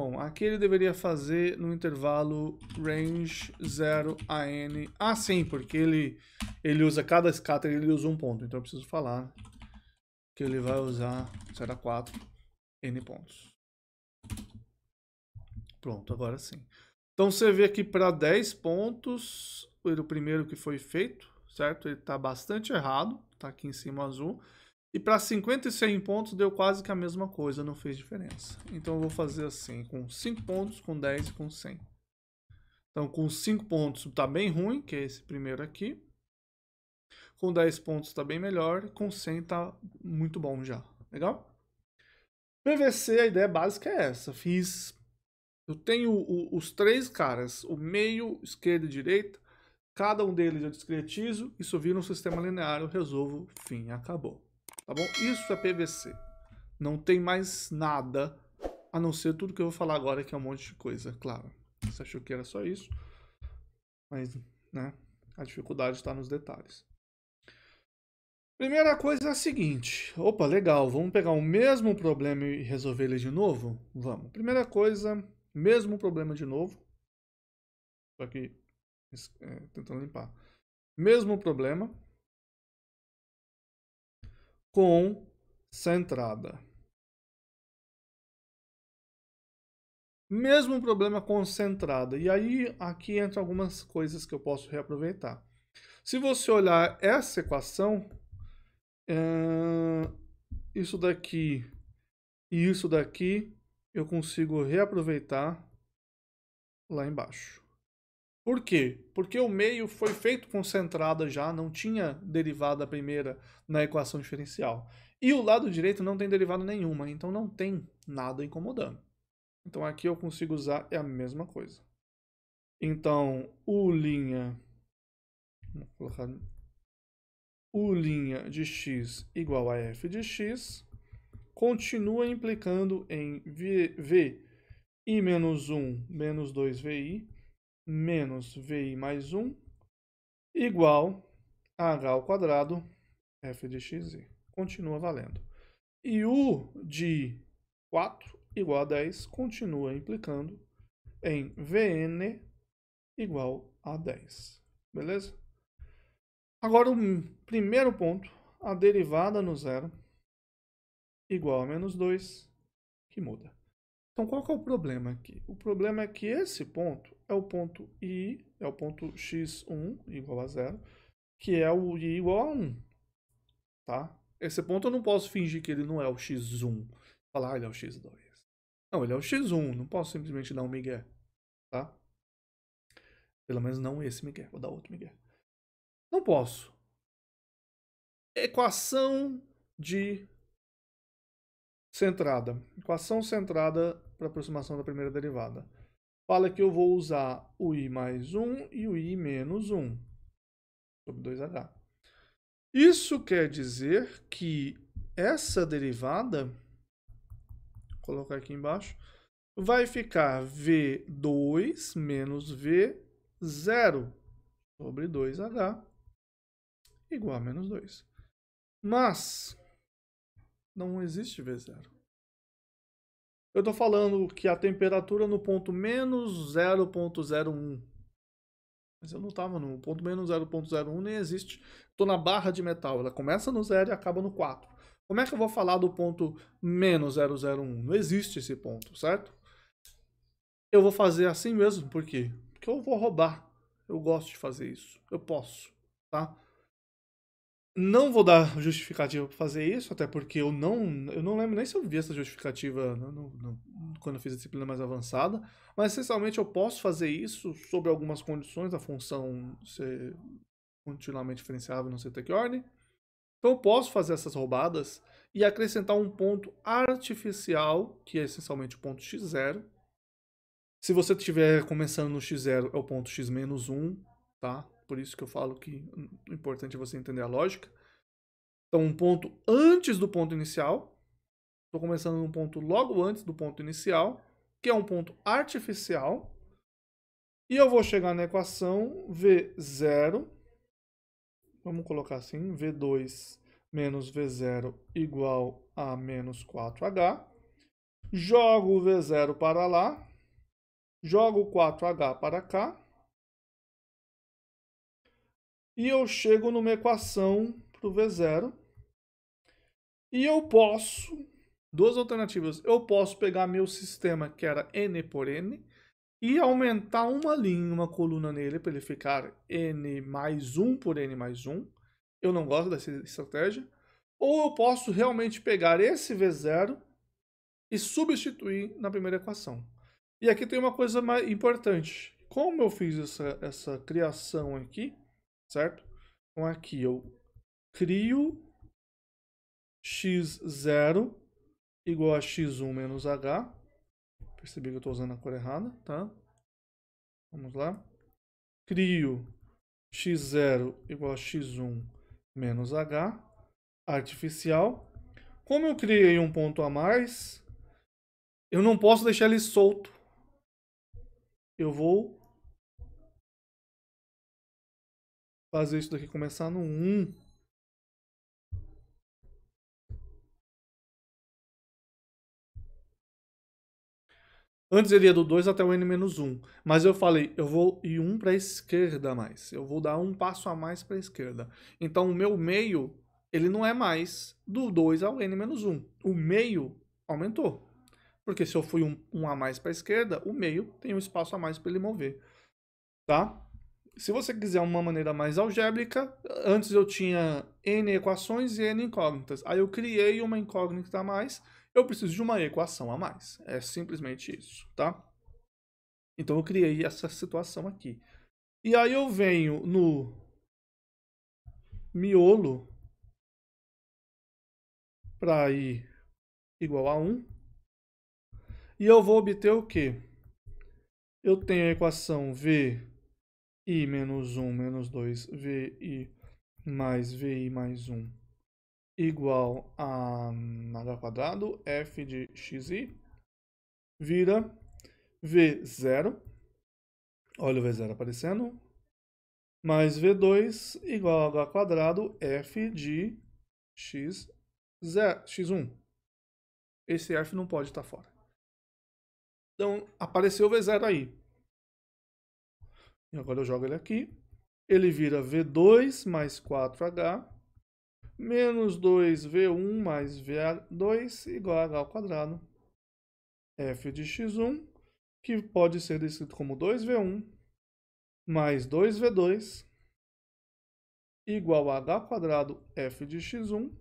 Bom, aqui ele deveria fazer no intervalo range 0 a n. Ah, sim, porque ele, ele usa cada scatter, ele usa um ponto. Então eu preciso falar que ele vai usar 0 a 4 n pontos. Pronto, agora sim. Então você vê aqui para 10 pontos, o primeiro que foi feito, certo? Ele está bastante errado, está aqui em cima azul. E para 50 e 100 pontos deu quase que a mesma coisa, não fez diferença. Então eu vou fazer assim, com 5 pontos, com 10 e com 100. Então com 5 pontos está bem ruim, que é esse primeiro aqui. Com 10 pontos está bem melhor, com 100 está muito bom já. Legal? PVC, a ideia básica é essa. Fiz. Eu tenho o, os três caras, o meio, esquerda e direita. Cada um deles eu discretizo. Isso vira um sistema linear, eu resolvo. Fim, acabou tá bom? Isso é PVC. Não tem mais nada, a não ser tudo que eu vou falar agora, que é um monte de coisa, claro. Você achou que era só isso, mas, né, a dificuldade está nos detalhes. Primeira coisa é a seguinte, opa, legal, vamos pegar o mesmo problema e resolver ele de novo? Vamos. Primeira coisa, mesmo problema de novo, só que é, tentando limpar. Mesmo problema, concentrada. Mesmo problema concentrada. E aí aqui entra algumas coisas que eu posso reaproveitar. Se você olhar essa equação, isso daqui e isso daqui eu consigo reaproveitar lá embaixo. Por quê? Porque o meio foi feito concentrada já, não tinha derivada primeira na equação diferencial. E o lado direito não tem derivada nenhuma, então não tem nada incomodando. Então aqui eu consigo usar é a mesma coisa. Então, U linha, vou colocar U linha de x igual a f de x continua implicando em v, v i menos 1 menos 2vi menos VI mais 1 igual a H ao quadrado F de XZ. Continua valendo. E U de 4 igual a 10 continua implicando em Vn igual a 10. Beleza? Agora, o primeiro ponto, a derivada no zero igual a menos 2, que muda. Então, qual que é o problema aqui? O problema é que esse ponto é o ponto i, é o ponto x1 igual a zero, que é o i igual a 1. Tá? Esse ponto eu não posso fingir que ele não é o x1. Falar, ah, ele é o x2. Não, ele é o x1, não posso simplesmente dar um migué. Tá? Pelo menos não esse migué, vou dar outro migué. Não posso. Equação de centrada. Equação centrada para aproximação da primeira derivada fala que eu vou usar o i mais 1 e o i menos 1 sobre 2h. Isso quer dizer que essa derivada, vou colocar aqui embaixo, vai ficar v2 menos v0 sobre 2h igual a menos 2. Mas não existe v0. Eu estou falando que a temperatura no ponto menos 0.01. Mas eu não estava no ponto menos 0.01, nem existe. Estou na barra de metal, ela começa no 0 e acaba no 4. Como é que eu vou falar do ponto menos 001? Não existe esse ponto, certo? Eu vou fazer assim mesmo, por quê? Porque eu vou roubar. Eu gosto de fazer isso. Eu posso, tá? Não vou dar justificativa para fazer isso, até porque eu não, eu não lembro nem se eu vi essa justificativa né, no, no, quando eu fiz a disciplina mais avançada, mas essencialmente eu posso fazer isso sob algumas condições da função ser continuamente diferenciável, não sei até que ordem. Então eu posso fazer essas roubadas e acrescentar um ponto artificial, que é essencialmente o ponto x0. Se você estiver começando no x0, é o ponto x menos 1, tá? Por isso que eu falo que é importante você entender a lógica. Então, um ponto antes do ponto inicial. Estou começando num ponto logo antes do ponto inicial, que é um ponto artificial. E eu vou chegar na equação V0. Vamos colocar assim, V2 menos V0 igual a menos 4H. Jogo o V0 para lá. Jogo 4H para cá e eu chego numa equação para o V0 e eu posso, duas alternativas, eu posso pegar meu sistema que era n por n e aumentar uma linha, uma coluna nele para ele ficar n mais 1 por n mais 1. Eu não gosto dessa estratégia. Ou eu posso realmente pegar esse V0 e substituir na primeira equação. E aqui tem uma coisa mais importante. Como eu fiz essa, essa criação aqui, certo? Então aqui eu crio x0 igual a x1 menos h. Percebi que eu estou usando a cor errada, tá? Vamos lá. Crio x0 igual a x1 menos h artificial. Como eu criei um ponto a mais, eu não posso deixar ele solto. Eu vou fazer isso daqui começar no 1. Antes ele ia do 2 até o n-1, mas eu falei, eu vou ir 1 para a esquerda mais, eu vou dar um passo a mais para a esquerda. Então o meu meio, ele não é mais do 2 ao n-1, o meio aumentou. Porque se eu fui um, um a mais para a esquerda, o meio tem um espaço a mais para ele mover, tá? Se você quiser uma maneira mais algébrica, antes eu tinha n equações e n incógnitas. Aí eu criei uma incógnita a mais, eu preciso de uma equação a mais. É simplesmente isso, tá? Então eu criei essa situação aqui. E aí eu venho no miolo para i igual a 1. E eu vou obter o quê? Eu tenho a equação V i menos 1 menos 2 vi mais vi mais 1 igual a nada quadrado f de xi vira v0 olha o v0 aparecendo mais v2 igual a h quadrado f de x0 x1 esse f não pode estar tá fora então apareceu v0 aí e agora eu jogo ele aqui. Ele vira V2 mais 4H menos 2V1 mais V2 igual a H ao quadrado. F de X1, que pode ser descrito como 2V1 mais 2V2 igual a H quadrado F de X1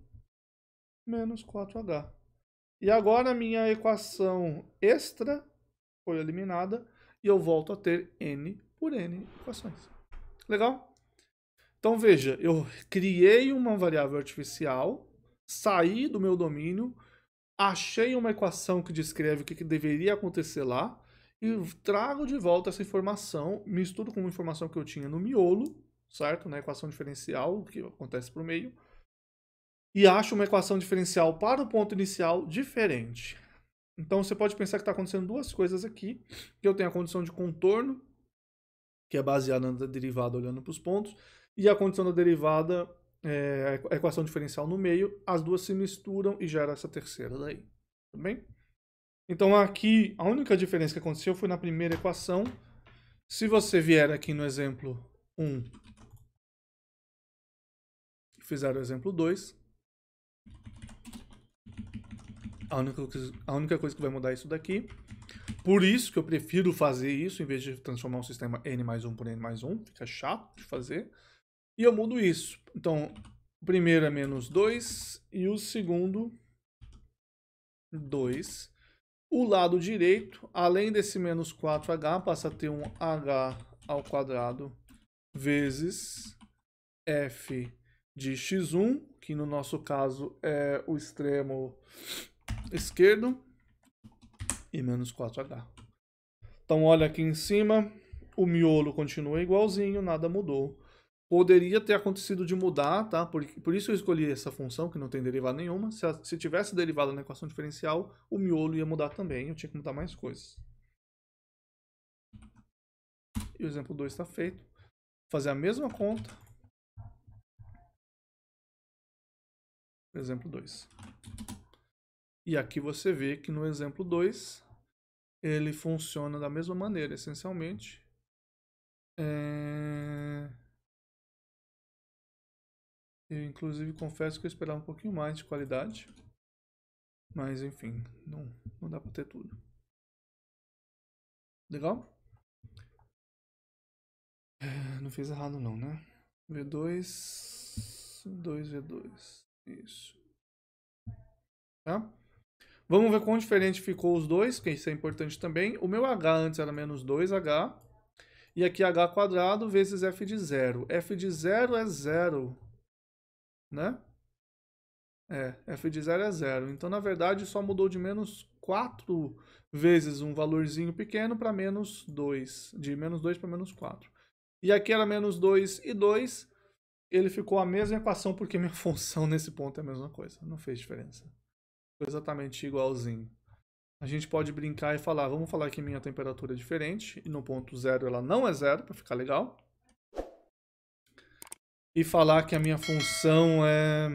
menos 4H. E agora a minha equação extra foi eliminada e eu volto a ter N por N equações. Legal? Então veja, eu criei uma variável artificial, saí do meu domínio, achei uma equação que descreve o que, que deveria acontecer lá e trago de volta essa informação, misturo com uma informação que eu tinha no miolo, certo? Na equação diferencial, o que acontece para o meio, e acho uma equação diferencial para o ponto inicial diferente. Então você pode pensar que está acontecendo duas coisas aqui, que eu tenho a condição de contorno que é baseada na derivada olhando para os pontos, e a condição da derivada, é, a equação diferencial no meio, as duas se misturam e gera essa terceira daí. Tudo tá bem? Então aqui, a única diferença que aconteceu foi na primeira equação. Se você vier aqui no exemplo 1 e fizer o exemplo 2, a única, a única coisa que vai mudar é isso daqui. Por isso que eu prefiro fazer isso em vez de transformar o sistema n mais 1 por n mais 1. Fica chato de fazer. E eu mudo isso. Então, o primeiro é menos 2 e o segundo 2. O lado direito, além desse menos 4h, passa a ter um h ao quadrado vezes f de x1, que no nosso caso é o extremo esquerdo, e menos 4H. Então, olha aqui em cima, o miolo continua igualzinho, nada mudou. Poderia ter acontecido de mudar, tá? Por, por isso eu escolhi essa função, que não tem derivada nenhuma. Se, a, se tivesse derivada na equação diferencial, o miolo ia mudar também, eu tinha que mudar mais coisas. E o exemplo 2 está feito. Fazer a mesma conta. Exemplo 2. E aqui você vê que no exemplo 2, ele funciona da mesma maneira, essencialmente. É... Eu, inclusive, confesso que eu esperava um pouquinho mais de qualidade. Mas, enfim, não, não dá para ter tudo. Legal? É, não fiz errado não, né? V2... 2V2. Isso. Tá? Vamos ver quão diferente ficou os dois, que isso é importante também. O meu h antes era menos 2h, e aqui h quadrado vezes f de zero. f de zero é zero, né? É, f de zero é zero. Então, na verdade, só mudou de menos 4 vezes um valorzinho pequeno para menos 2, de menos 2 para menos 4. E aqui era menos 2 e 2, ele ficou a mesma equação porque minha função nesse ponto é a mesma coisa, não fez diferença exatamente igualzinho. A gente pode brincar e falar, vamos falar que minha temperatura é diferente, e no ponto zero ela não é zero, para ficar legal. E falar que a minha função é,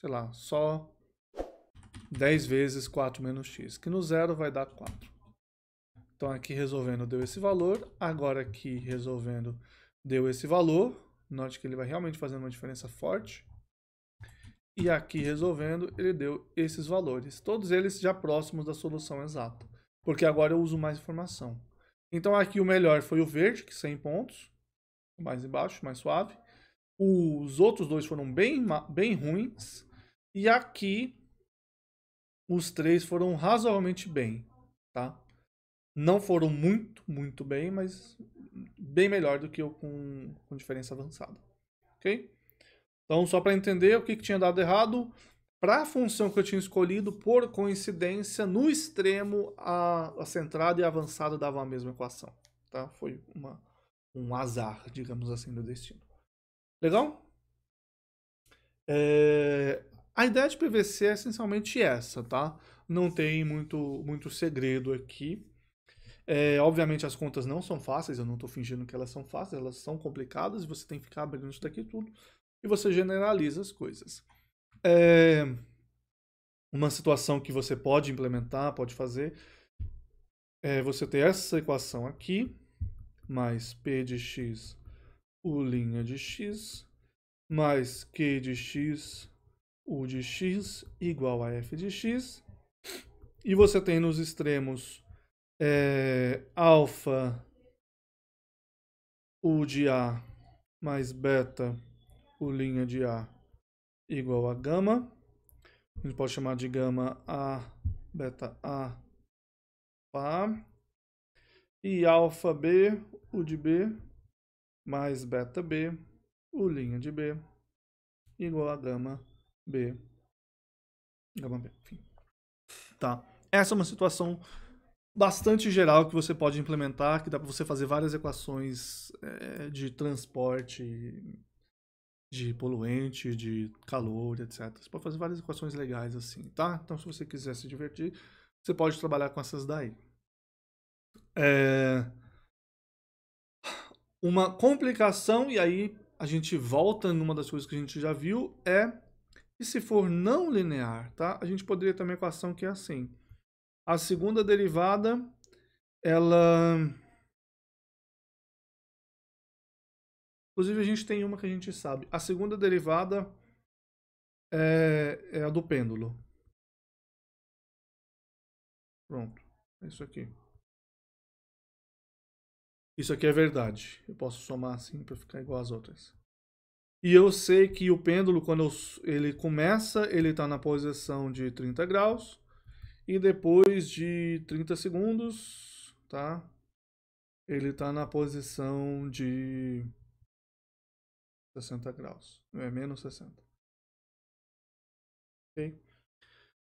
sei lá, só 10 vezes 4 menos x, que no zero vai dar 4. Então aqui resolvendo deu esse valor, agora aqui resolvendo deu esse valor. Note que ele vai realmente fazendo uma diferença forte. E aqui resolvendo, ele deu esses valores, todos eles já próximos da solução exata, porque agora eu uso mais informação. Então aqui o melhor foi o verde, que 100 pontos, mais embaixo, mais suave. Os outros dois foram bem, bem ruins. E aqui os três foram razoavelmente bem, tá? Não foram muito, muito bem, mas bem melhor do que eu com, com diferença avançada, ok? Então, só para entender o que, que tinha dado errado, para a função que eu tinha escolhido, por coincidência, no extremo, a, a centrada e a avançada davam a mesma equação. Tá? Foi uma, um azar, digamos assim, do destino. Legal? É, a ideia de PVC é essencialmente essa, tá? Não tem muito, muito segredo aqui. É, obviamente as contas não são fáceis, eu não estou fingindo que elas são fáceis, elas são complicadas, e você tem que ficar abrindo isso daqui tudo e você generaliza as coisas. É uma situação que você pode implementar, pode fazer, é você ter essa equação aqui, mais P de x, U' de x, mais Q de x, U de x, igual a F de x. E você tem nos extremos é, alfa U de A mais beta o linha de A igual a gama. A gente pode chamar de gama A, beta A, pá. E alfa B, o de B, mais beta B, o linha de B, igual a gama B. Gama B, enfim. Tá. Essa é uma situação bastante geral que você pode implementar, que dá para você fazer várias equações é, de transporte de poluente, de calor, etc. Você pode fazer várias equações legais assim, tá? Então, se você quiser se divertir, você pode trabalhar com essas daí. É... Uma complicação, e aí a gente volta numa das coisas que a gente já viu, é que se for não linear, tá? A gente poderia ter uma equação que é assim. A segunda derivada, ela Inclusive, a gente tem uma que a gente sabe. A segunda derivada é, é a do pêndulo. Pronto. É isso aqui. Isso aqui é verdade. Eu posso somar assim para ficar igual às outras. E eu sei que o pêndulo, quando eu, ele começa, ele está na posição de 30 graus. E depois de 30 segundos, tá? Ele está na posição de 60 graus, não é menos 60. Ok?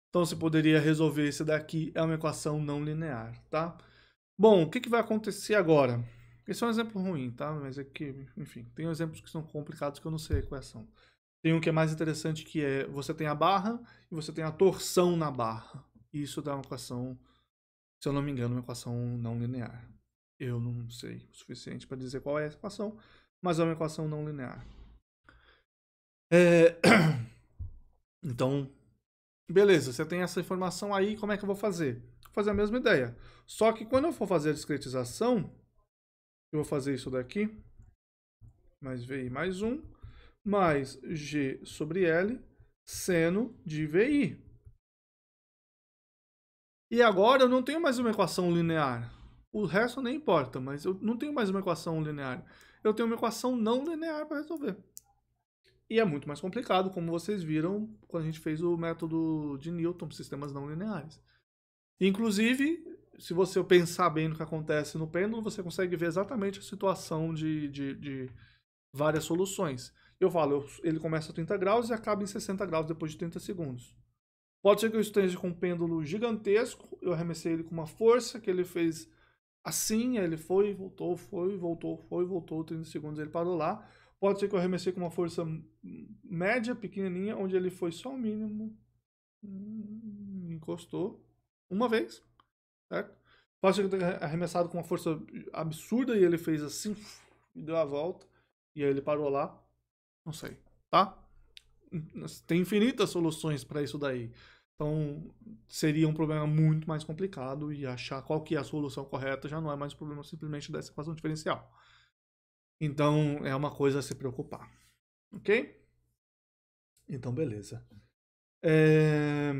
Então você poderia resolver esse daqui, é uma equação não linear, tá? Bom, o que, que vai acontecer agora? Esse é um exemplo ruim, tá? Mas é que, enfim, tem exemplos que são complicados que eu não sei a equação. Tem um que é mais interessante que é você tem a barra e você tem a torção na barra. Isso dá uma equação, se eu não me engano, uma equação não linear. Eu não sei o suficiente para dizer qual é a equação, mas é uma equação não linear. É... Então, beleza, você tem essa informação aí, como é que eu vou fazer? Vou fazer a mesma ideia. Só que quando eu for fazer a discretização, eu vou fazer isso daqui, mais VI mais 1, mais G sobre L, seno de VI. E agora eu não tenho mais uma equação linear. O resto nem importa, mas eu não tenho mais uma equação linear. Eu tenho uma equação não linear para resolver. E é muito mais complicado, como vocês viram quando a gente fez o método de Newton, sistemas não lineares. Inclusive, se você pensar bem no que acontece no pêndulo, você consegue ver exatamente a situação de, de, de várias soluções. Eu falo, ele começa a 30 graus e acaba em 60 graus depois de 30 segundos. Pode ser que eu esteja com um pêndulo gigantesco, eu arremessei ele com uma força que ele fez assim, ele foi, voltou, foi, voltou, foi, voltou, 30 segundos ele parou lá. Pode ser que eu arremessei com uma força média, pequenininha, onde ele foi só o mínimo, hum, encostou uma vez, certo? Pode ser que eu tenha arremessado com uma força absurda e ele fez assim, e deu a volta, e aí ele parou lá. Não sei, tá? Tem infinitas soluções para isso daí. Então, seria um problema muito mais complicado e achar qual que é a solução correta já não é mais um problema simplesmente dessa equação diferencial. Então é uma coisa a se preocupar, ok? Então beleza. É...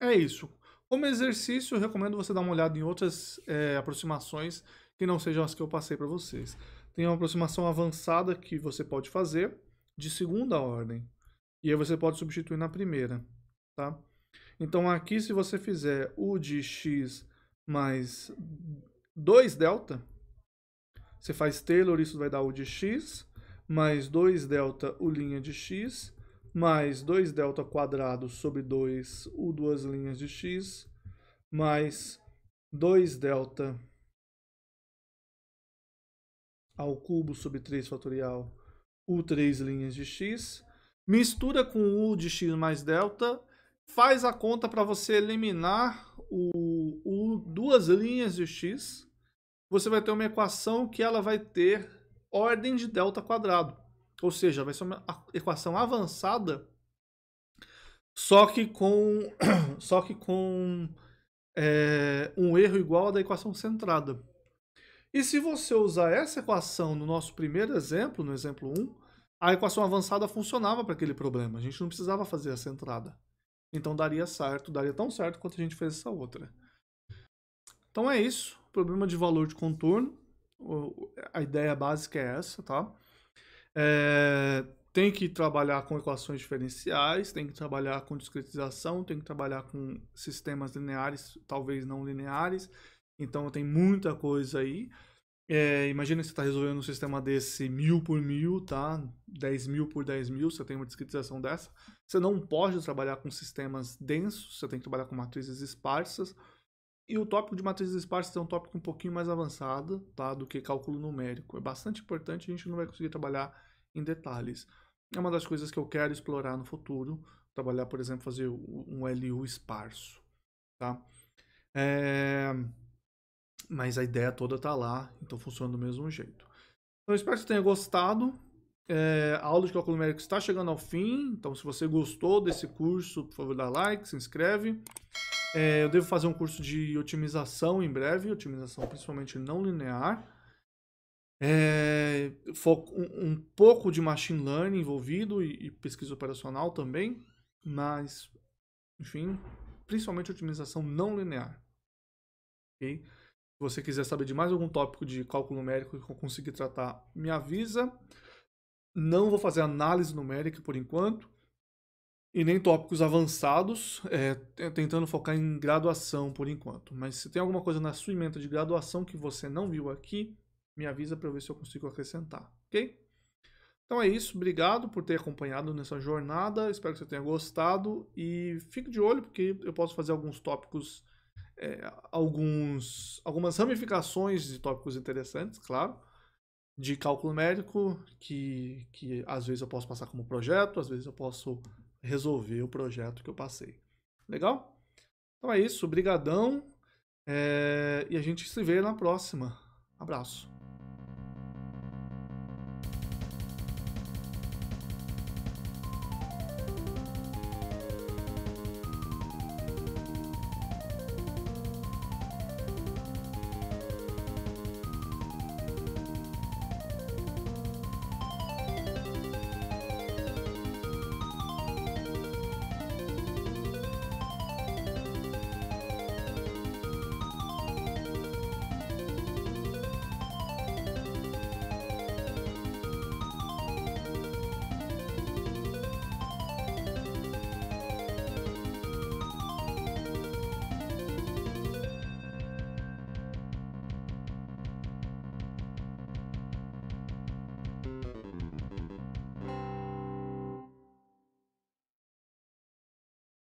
é isso. Como exercício, recomendo você dar uma olhada em outras é, aproximações que não sejam as que eu passei para vocês. Tem uma aproximação avançada que você pode fazer de segunda ordem. E aí você pode substituir na primeira, tá? Então aqui se você fizer o de x mais 2 delta, você faz Taylor, isso vai dar o de x, mais 2 delta o linha de x, mais 2 delta quadrado sobre 2 u duas linhas de x, mais 2 delta ao cubo sobre 3 fatorial u três linhas de x, mistura com u de x mais delta, faz a conta para você eliminar o u duas linhas de x, você vai ter uma equação que ela vai ter ordem de delta quadrado. Ou seja, vai ser uma equação avançada, só que com, só que com é, um erro igual ao da equação centrada. E se você usar essa equação no nosso primeiro exemplo, no exemplo 1, a equação avançada funcionava para aquele problema. A gente não precisava fazer essa entrada. Então daria certo, daria tão certo quanto a gente fez essa outra. Então é isso, problema de valor de contorno. A ideia básica é essa, tá? É, tem que trabalhar com equações diferenciais, tem que trabalhar com discretização, tem que trabalhar com sistemas lineares, talvez não lineares. Então tem muita coisa aí. É, imagina que você está resolvendo um sistema desse mil por mil, tá? Dez mil por dez mil, você tem uma discretização dessa. Você não pode trabalhar com sistemas densos, você tem que trabalhar com matrizes esparsas. E o tópico de matrizes esparsas é um tópico um pouquinho mais avançado tá, do que cálculo numérico. É bastante importante, a gente não vai conseguir trabalhar em detalhes. É uma das coisas que eu quero explorar no futuro, trabalhar, por exemplo, fazer um LU esparso. Tá? É... Mas a ideia toda está lá, então funciona do mesmo jeito. Então, espero que você tenha gostado. É... a aula de cálculo numérico está chegando ao fim, então se você gostou desse curso, por favor, dá like, se inscreve. É, eu devo fazer um curso de otimização em breve, otimização principalmente não linear. É, um, um, pouco de machine learning envolvido e, e pesquisa operacional também, mas, enfim, principalmente otimização não linear. Okay? Se você quiser saber de mais algum tópico de cálculo numérico que eu consiga tratar, me avisa. Não vou fazer análise numérica por enquanto e nem tópicos avançados, é, tentando focar em graduação por enquanto. Mas se tem alguma coisa na sua emenda de graduação que você não viu aqui, me avisa para ver se eu consigo acrescentar, ok? Então é isso, obrigado por ter acompanhado nessa jornada, espero que você tenha gostado e fique de olho porque eu posso fazer alguns tópicos, é, alguns, algumas ramificações de tópicos interessantes, claro, de cálculo médico, que, que às vezes eu posso passar como projeto, às vezes eu posso resolver o projeto que eu passei. Legal? Então é isso, brigadão. É... E a gente se vê na próxima. Abraço.